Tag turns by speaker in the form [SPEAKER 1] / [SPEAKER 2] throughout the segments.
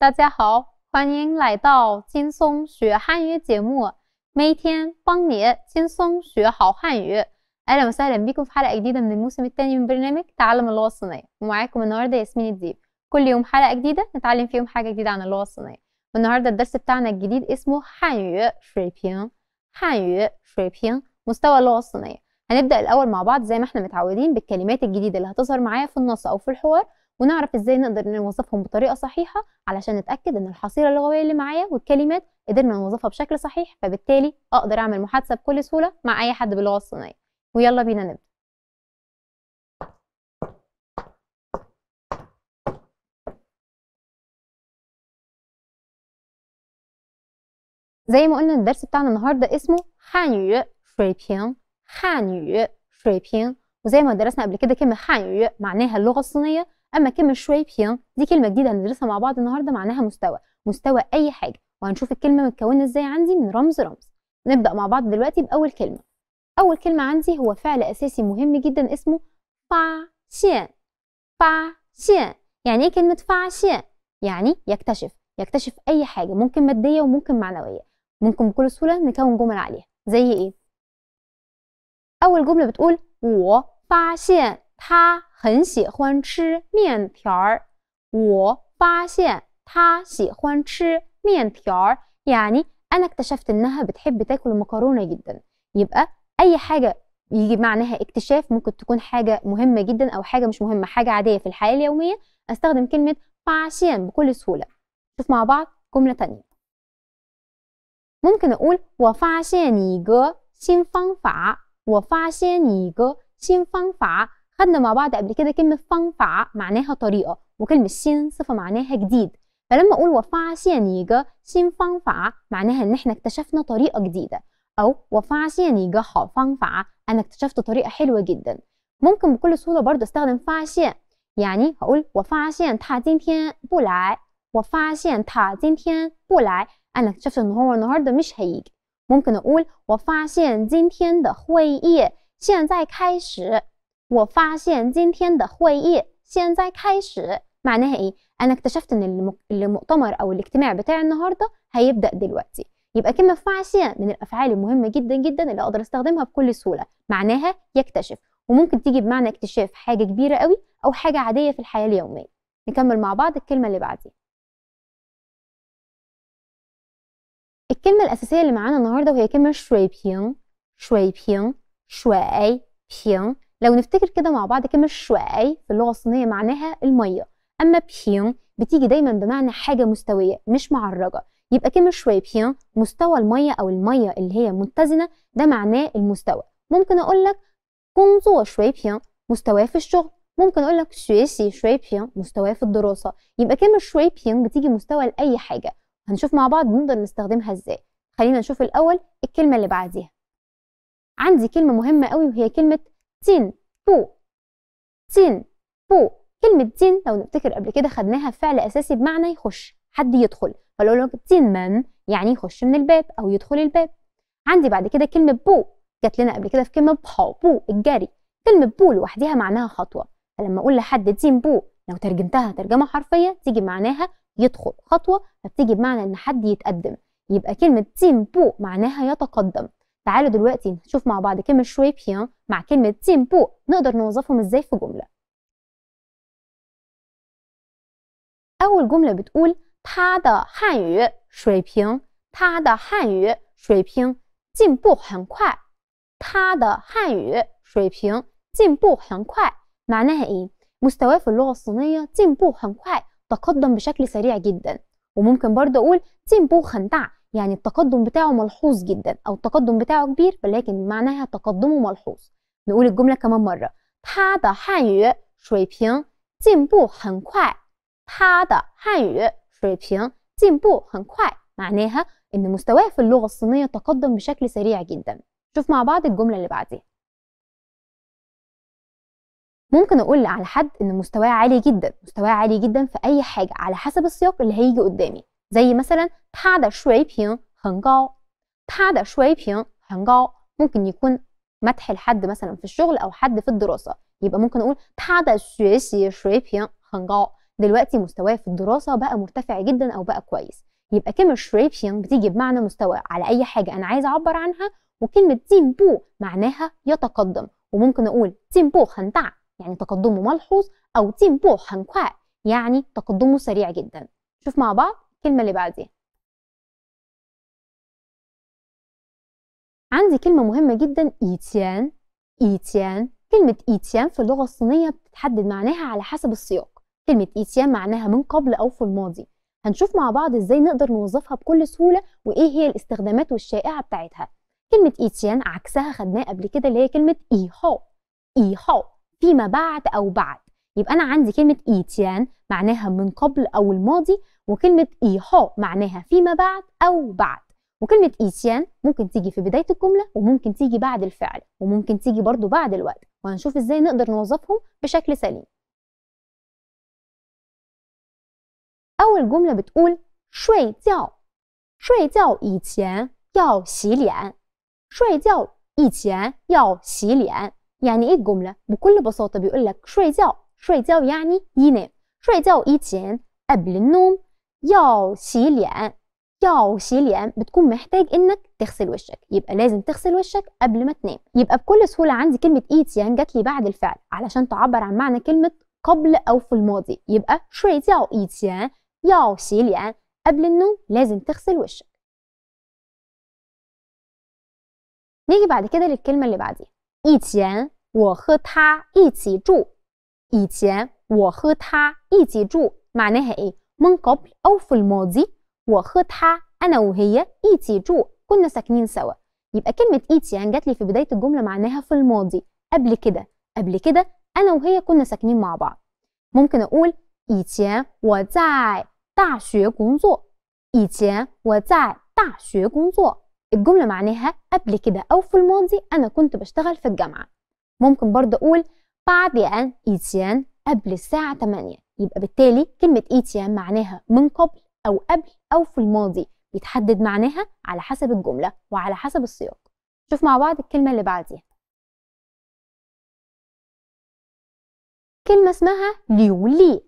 [SPEAKER 1] 大家好，欢迎来到轻松学汉语节目，每天帮你轻松学好汉语。اهلا وسهلا بيكم في حلقه جديده من الموسم الثاني من برنامج تعلم اللغه الصينيه ومعاكم النهارده ياسمين الديب كل يوم حلقه جديده نتعلم فيهم حاجه جديده عن اللغه الصينيه والنهارده الدرس بتاعنا الجديد اسمه حانيو شريبين حانيو شريبين مستوى اللغه الصينيه هنبدا الاول مع بعض زي ما احنا متعودين بالكلمات الجديده اللي هتظهر معايا في النص او في الحوار ونعرف ازاي نقدر نوظفهم بطريقه صحيحه علشان نتاكد ان الحصيله اللغويه اللي معايا والكلمات قدرنا نوظفها بشكل صحيح فبالتالي اقدر اعمل محادثه بكل سهوله مع اي حد باللغه الصينيه ويلا
[SPEAKER 2] بينا نبدا زي ما قلنا الدرس بتاعنا النهارده اسمه هانيو شويبين هانيو
[SPEAKER 1] شويبين وزي ما درسنا قبل كده كلمه هانيو معناها اللغه الصينيه اما كلمه شوي بيان دي كلمه جديده هندرسها مع بعض النهارده معناها مستوى مستوى اي حاجه وهنشوف الكلمه متكونه ازاي عندي من رمز رمز نبدا مع بعض دلوقتي باول كلمه اول كلمه عندي هو فعل اساسي مهم جدا اسمه فا شيان يعني ايه كلمه شيان يعني يكتشف يكتشف اي حاجه ممكن ماديه وممكن معنويه ممكن بكل سهوله نكون جمل عليها زي ايه اول جمله بتقول و شيان 他很喜欢吃面条儿。我发现他喜欢吃面条儿。يعني أنا اكتشفت إنها بتحب تاكل المكرونة جدا. يبقى أي حاجة يجي معناها اكتشاف ممكن تكون حاجة مهمة جدا أو حاجة مش مهمة حاجة عادية في الحياة اليومية أستخدم كلمة فاشين بكل سهولة. شوف مع بعض جملة تانية. ممكن أقول وفاشيان يجو 新方法，我发现一个新方法。خدنا مع بعض قبل كده كلمة فع معناها طريقة وكلمة شين صفة معناها جديد فلما أقول وفع شيانيجا شين فع معناها إن إحنا اكتشفنا طريقة جديدة أو وفع ها فان فع أنا اكتشفت طريقة حلوة جدا ممكن بكل سهولة برضه استخدم فع شين يعني هقول وفع شين تا جين تيان بو لاي وفع شين تا جين تيان بو لاي أنا اكتشفت إن هو النهاردة مش هيجي ممكن أقول إيه 现在开始我发现今天的会议现在开始 معناها ايه انا اكتشفت ان المؤتمر او الاجتماع بتاع النهارده هيبدا دلوقتي يبقى كلمه فاعشية من الافعال المهمه جدا جدا اللي اقدر استخدمها بكل سهوله معناها
[SPEAKER 2] يكتشف وممكن تيجي بمعنى اكتشاف حاجه كبيره قوي او حاجه عاديه في الحياه اليوميه نكمل مع بعض الكلمه اللي بعديها الكلمه الاساسيه اللي معانا النهارده وهي كلمه شوي بيون شوي بيون شوي
[SPEAKER 1] بيون لو نفتكر كده مع بعض كلمة شواي في اللغة الصينية معناها المية أما بيون بتيجي دايما بمعنى حاجة مستوية مش معرجة يبقى كلمة شوي بيان مستوى المية أو المية اللي هي متزنة ده معناه المستوى ممكن أقول لك كونزو شوي بيان مستواه في الشغل ممكن أقول لك شويسي شوي بيان مستواه في الدراسة يبقى كلمة شوي بيان بتيجي مستوى لأي حاجة هنشوف مع بعض نقدر نستخدمها إزاي خلينا نشوف الأول الكلمة اللي بعديها عندي كلمة مهمة قوي وهي كلمة 进步进步 كلمة جين لو نفتكر قبل كده خدناها فعل أساسي بمعنى يخش حد يدخل فلو لك جين من يعني يخش من الباب أو يدخل الباب عندي بعد كده كلمة بو جات لنا قبل كده في كلمة بحو بو الجري كلمة بو لوحدها معناها خطوة فلما أقول لحد جين بو لو ترجمتها ترجمة حرفية تيجي معناها يدخل خطوة فبتيجي بمعنى إن حد يتقدم يبقى كلمة جين بو معناها يتقدم تعالوا دلوقتي نشوف مع بعض كلمة شوي بيان مع كلمة
[SPEAKER 2] تيم بو نقدر نوظفهم ازاي في جملة أول جملة بتقول هانيو هانيو هانيو شوي شوي
[SPEAKER 1] شوي بيان بيان بيان معناها إيه؟ مستواه في اللغة الصينية تيمبو هنكواي تقدم بشكل سريع جدا وممكن برضه أقول تيمبو هندع يعني التقدم بتاعه ملحوظ جدا او التقدم بتاعه كبير ولكن معناها تقدمه ملحوظ نقول الجمله كمان مره 他的汉语水平进步很快他的汉语水平进步很快 معناها ان مستواه في اللغه الصينيه تقدم بشكل سريع جدا شوف مع بعض الجمله اللي بعديها ممكن اقول على حد ان مستواه عالي جدا مستواه عالي جدا في اي حاجه على حسب السياق اللي هيجي قدامي زي مثلا ممكن يكون مدح لحد مثلا في الشغل او حد في الدراسه يبقى ممكن اقول 他的学习水平很高 دلوقتي مستواه في الدراسه بقى مرتفع جدا او بقى كويس يبقى كلمه شريبيان بتيجي بمعنى مستوى على اي حاجه انا عايزه اعبر عنها وكلمه تيم بو معناها يتقدم وممكن اقول تيم بو هنتع يعني تقدمه ملحوظ او تيم بو هنكوا يعني
[SPEAKER 2] تقدمه سريع جدا شوف مع بعض الكلمة اللي بعديها عندي كلمة مهمة جدا إيتيان إيتيان
[SPEAKER 1] كلمة إيتيان في اللغة الصينية بتتحدد معناها على حسب السياق كلمة إيتيان معناها من قبل أو في الماضي هنشوف مع بعض إزاي نقدر نوظفها بكل سهولة وإيه هي الاستخدامات والشائعة بتاعتها كلمة إيتيان عكسها خدناه قبل كده اللي هي كلمة إيهو إيهو فيما بعد أو بعد يبقى أنا عندي كلمة إيتيان معناها من قبل أو الماضي وكلمة إيهاء معناها فيما بعد أو بعد وكلمة إيسيان ممكن تيجي في بداية الجملة وممكن تيجي بعد الفعل وممكن تيجي برضو بعد الوقت
[SPEAKER 2] وهنشوف إزاي نقدر نوظفهم بشكل سليم أول جملة بتقول شوي جاو شوي جاو إيتيان
[SPEAKER 1] ياو سي ليان شوي جاو إيتيان ياو سي يعني إيه الجملة؟ بكل بساطة بيقول لك شوي جاو شوي جاو يعني ينام شوي جاو إيتيان قبل النوم 要洗脸 ياو سي ليان بتكون محتاج انك تغسل وشك يبقى لازم تغسل وشك قبل ما تنام يبقى بكل سهوله عندي كلمه يان جات لي بعد الفعل علشان تعبر عن معنى كلمه قبل او في الماضي يبقى شوي
[SPEAKER 2] إيت يان، ياو سي لين، قبل النوم لازم تغسل وشك نيجي بعد كده للكلمه اللي بعديها ايتيان وخ تا ايتي جو ايتيان وخ تا ايتي جو
[SPEAKER 1] معناها ايه من قبل أو في الماضي وخطحة أنا وهي إيتي جو كنا ساكنين سوا يبقى كلمة إيتي يعني جات لي في بداية الجملة معناها في الماضي قبل كده قبل كده أنا وهي كنا ساكنين مع بعض ممكن أقول 以前我在大学工作以前我在大学工作 الجملة معناها قبل كده أو في الماضي أنا كنت بشتغل في الجامعة ممكن برضه أقول بعد أن إيتيان قبل الساعة 8 يبقى بالتالي كلمة ايتيام معناها من قبل أو قبل أو في الماضي بيتحدد معناها على
[SPEAKER 2] حسب الجملة وعلى حسب السياق شوف مع بعض الكلمة اللي بعديها كلمة اسمها ليولي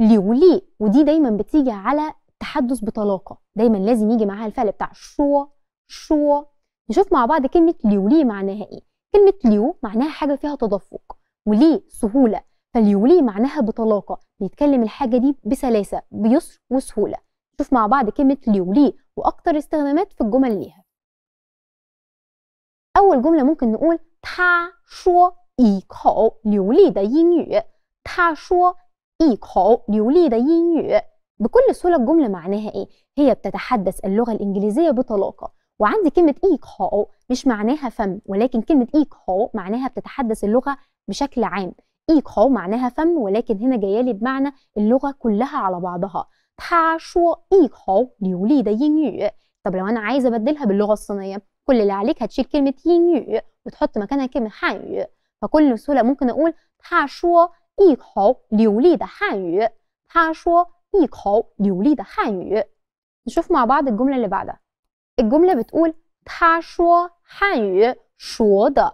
[SPEAKER 2] ليولي ودي دايما بتيجي على التحدث بطلاقة دايما لازم يجي معاها الفعل بتاع شو
[SPEAKER 1] شو نشوف مع بعض كلمة ليولي معناها ايه كلمة ليو معناها حاجة فيها تدفق ولي سهولة فليولي معناها بطلاقة بيتكلم الحاجه دي بسلاسه بيسر وسهوله شوف مع بعض كلمه ليو ليه واكتر استخدامات في الجمل ليها اول جمله ممكن نقول 他说一口流利的英语他说一口流利的英语 بكل سهوله الجمله معناها ايه هي بتتحدث اللغه الانجليزيه بطلاقه وعندي كلمه اي هاو مش معناها فم ولكن كلمه اي هاو معناها بتتحدث اللغه بشكل عام إيقاو معناها فم ولكن هنا جايه لي بمعنى اللغة كلها على بعضها تا شو دا 他说一口流利的英语 طب لو أنا عايزة أبدلها باللغة الصينية كل اللي عليك هتشيل كلمة ينيو وتحط مكانها كلمة حانيو فكل سهولة ممكن أقول تا تا شو شو دا دا 他说一口流利的汉语他说一口流利的汉语 نشوف مع بعض الجملة اللي بعدها الجملة بتقول تا تا شو شو دا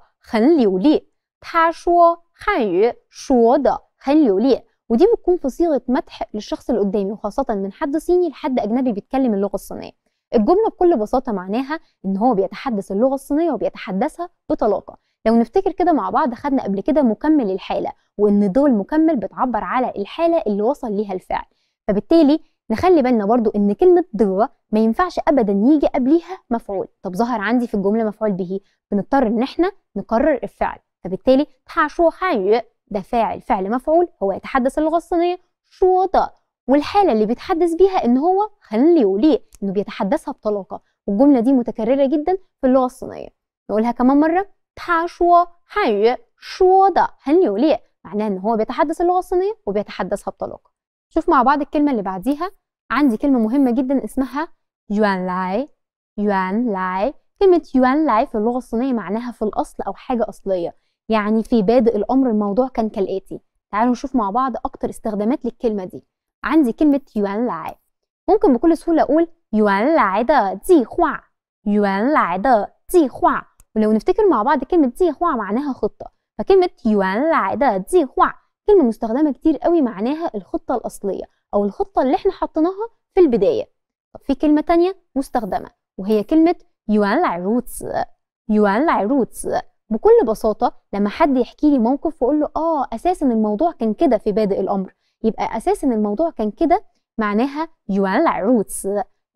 [SPEAKER 1] شو 汉语说的很流利 ودي بتكون في صيغه مدح للشخص اللي قدامي وخاصه من حد صيني لحد اجنبي بيتكلم اللغه الصينيه الجمله بكل بساطه معناها ان هو بيتحدث اللغه الصينيه وبيتحدثها بطلاقه لو نفتكر كده مع بعض خدنا قبل كده مكمل الحاله وان دول مكمل بتعبر على الحاله اللي وصل ليها الفعل فبالتالي نخلي بالنا برضو ان كلمه دو ما ينفعش ابدا يجي قبليها مفعول طب ظهر عندي في الجمله مفعول به بنضطر ان احنا نكرر الفعل فبالتالي 他说汉语 ده فاعل فعل مفعول هو يتحدث اللغة الصينية شو ده والحالة اللي بيتحدث بيها إن هو خلي وليه إنه بيتحدثها بطلاقة والجملة دي متكررة جدا في اللغة الصينية نقولها كمان مرة وليه معناه إن هو بيتحدث اللغة الصينية وبيتحدثها بطلاقة شوف مع بعض الكلمة اللي بعديها عندي كلمة مهمة جدا اسمها يوان لاي يوان لاي كلمة يوان لاي في اللغة الصينية معناها في الأصل أو حاجة أصلية يعني في بادئ الامر الموضوع كان كالاتي تعالوا نشوف مع بعض اكتر استخدامات للكلمه دي عندي كلمه يوان لاي ممكن بكل سهوله اقول يوان لاي ده جي خوا يوان لاي ده جي خوا ولو نفتكر مع بعض كلمه جي خوا معناها خطه فكلمه يوان لاي ده جي خوا كلمه مستخدمه كتير قوي معناها الخطه الاصليه او الخطه اللي احنا حطيناها في البدايه طب في كلمه تانية مستخدمه وهي كلمه يوان لاي روتس يوان لاي روتس بكل بساطه لما حد يحكي لي موقف واقول له اه اساسا الموضوع كان كده في بادئ الامر يبقى اساسا الموضوع كان كده معناها يوانلع روتس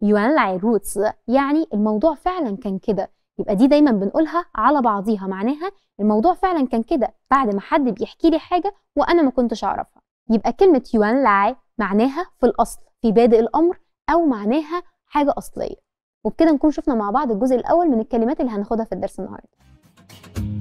[SPEAKER 1] يوانلع روتس يعني الموضوع فعلا كان كده يبقى دي دايما بنقولها على بعضيها معناها الموضوع فعلا كان كده بعد ما حد بيحكي لي حاجه وانا ما كنتش اعرفها يبقى كلمه يوانلع معناها في الاصل في بادئ الامر او معناها حاجه اصليه وبكده نكون شفنا مع بعض الجزء الاول من الكلمات اللي هناخدها في الدرس النهارده thank you